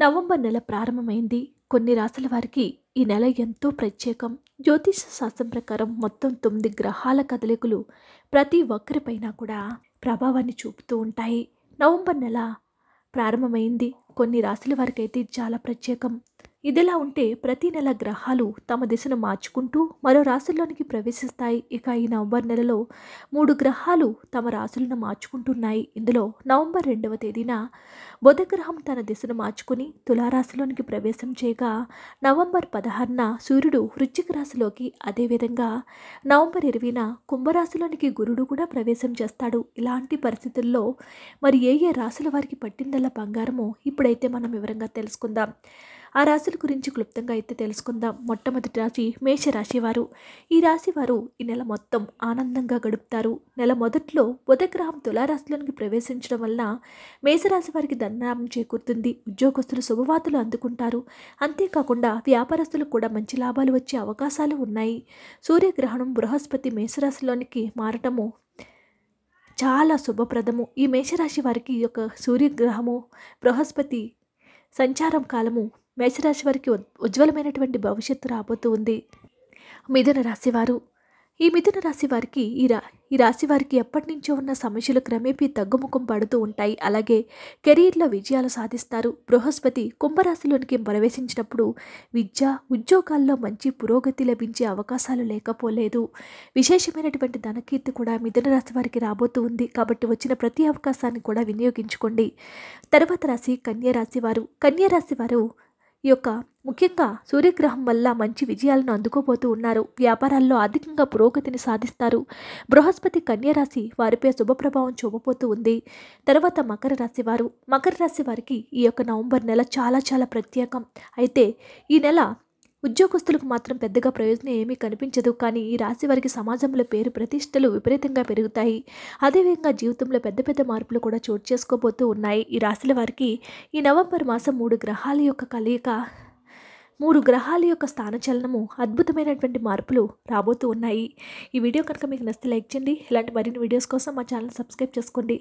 November నెల ప్రారంభమైంది కొన్ని రాశుల వారికి ఈ నెల ఎంతో ప్రత్యేకం జ్యోతిష శాస్త్రం ప్రకారం మొత్తం తొమ్మిది గ్రహాల కదలికలు ప్రతి ఒక్కరిపైన కూడా ప్రభావాన్ని చూపుతూ ఉంటాయి నవంబర్ నెల ప్రారంభమైంది కొన్ని రాశుల వారికైతే చాలా ప్రత్యేకం ఇదిలా ఉంటే ప్రతి నెల గ్రహాలు తమ దిశను మార్చుకుంటూ మరో రాశుల్లోనికి ప్రవేశిస్తాయి ఇక ఈ నవంబర్ నెలలో మూడు గ్రహాలు తమ రాశులను మార్చుకుంటున్నాయి ఇందులో నవంబర్ రెండవ తేదీన బుధ గ్రహం తన దిశను మార్చుకుని తులారాశిలోనికి ప్రవేశం చేయగా నవంబర్ పదహారున సూర్యుడు వృచ్చిక రాశిలోకి అదేవిధంగా నవంబర్ ఇరవైన కుంభరాశిలోనికి గురుడు కూడా ప్రవేశం చేస్తాడు ఇలాంటి పరిస్థితుల్లో మరి ఏ ఏ రాశుల వారికి పట్టిందల్ల బంగారమో ఇప్పుడైతే మనం వివరంగా తెలుసుకుందాం ఆ రాశుల గురించి క్లుప్తంగా అయితే తెలుసుకుందాం మొట్టమొదటి రాశి మేషరాశి వారు ఈ రాశి వారు ఈ నెల మొత్తం ఆనందంగా గడుపుతారు నెల మొదట్లో బుధగ్రహం తులారాశిలోనికి ప్రవేశించడం వలన మేషరాశి వారికి ధనలాభం చేకూరుతుంది ఉద్యోగస్తులు శుభవార్తలు అందుకుంటారు అంతేకాకుండా వ్యాపారస్తులకు కూడా మంచి లాభాలు వచ్చే అవకాశాలు ఉన్నాయి సూర్యగ్రహణం బృహస్పతి మేషరాశిలోనికి మారటము చాలా శుభప్రదము ఈ మేషరాశి వారికి యొక్క సూర్యగ్రహము బృహస్పతి సంచారం కాలము మేషరాశి వారికి ఉజ్వలమైనటువంటి భవిష్యత్తు రాబోతూ ఉంది మిథున రాశివారు ఈ మిథున రాశి వారికి ఈ రా ఈ రాశి వారికి ఎప్పటి నుంచో ఉన్న సమస్యలు క్రమేపీ తగ్గుముఖం పడుతూ ఉంటాయి అలాగే కెరీర్లో విజయాలు సాధిస్తారు బృహస్పతి కుంభరాశిలోనికి ప్రవేశించినప్పుడు విద్య ఉద్యోగాల్లో మంచి పురోగతి లభించే అవకాశాలు లేకపోలేదు విశేషమైనటువంటి ధనకీర్తి కూడా మిథున రాశి వారికి రాబోతూ ఉంది కాబట్టి వచ్చిన ప్రతి అవకాశాన్ని కూడా వినియోగించుకోండి తర్వాత రాశి కన్యా రాశి వారు కన్యా రాశి వారు ఈ యొక్క ముఖ్యంగా సూర్యగ్రహం వల్ల మంచి విజయాలను అందుకోబోతూ ఉన్నారు వ్యాపారాల్లో అధికంగా పురోగతిని సాధిస్తారు బృహస్పతి కన్యరాశి వారిపై శుభప్రభావం చూపబోతూ ఉంది తర్వాత మకర రాశి వారు మకర రాశి వారికి ఈ యొక్క నవంబర్ నెల చాలా చాలా ప్రత్యేకం అయితే ఈ నెల ఉద్యోగస్తులకు మాత్రం పెద్దగా ప్రయోజనం ఏమీ కనిపించదు కానీ ఈ రాశి వారికి సమాజంలో పేరు ప్రతిష్టలు విపరీతంగా పెరుగుతాయి అదేవిధంగా జీవితంలో పెద్ద పెద్ద మార్పులు కూడా చోటు చేసుకోబోతూ ఉన్నాయి ఈ రాశుల వారికి ఈ నవంబర్ మాసం మూడు గ్రహాల యొక్క కలయిక మూడు గ్రహాల యొక్క స్థానచలనము అద్భుతమైనటువంటి మార్పులు రాబోతూ ఉన్నాయి ఈ వీడియో కనుక మీకు నచ్చితే లైక్ చేయండి ఇలాంటి మరిన్ని వీడియోస్ కోసం మా ఛానల్ సబ్స్క్రైబ్ చేసుకోండి